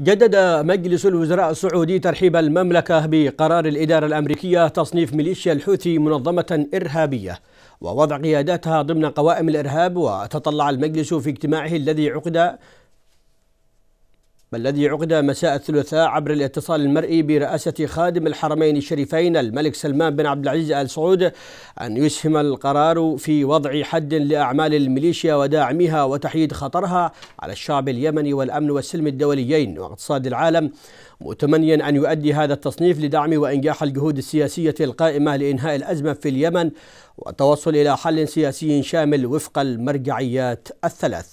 جدد مجلس الوزراء السعودي ترحيب المملكة بقرار الإدارة الأمريكية تصنيف ميليشيا الحوثي منظمة إرهابية ووضع قياداتها ضمن قوائم الإرهاب وتطلع المجلس في اجتماعه الذي عقد والذي عقد مساء الثلاثاء عبر الاتصال المرئي برئاسة خادم الحرمين الشريفين الملك سلمان بن عبد العزيز آل سعود أن يسهم القرار في وضع حد لأعمال الميليشيا وداعمها وتحييد خطرها على الشعب اليمني والأمن والسلم الدوليين واقتصاد العالم متمنيا أن يؤدي هذا التصنيف لدعم وإنجاح الجهود السياسية القائمة لإنهاء الأزمة في اليمن والتوصل إلى حل سياسي شامل وفق المرجعيات الثلاث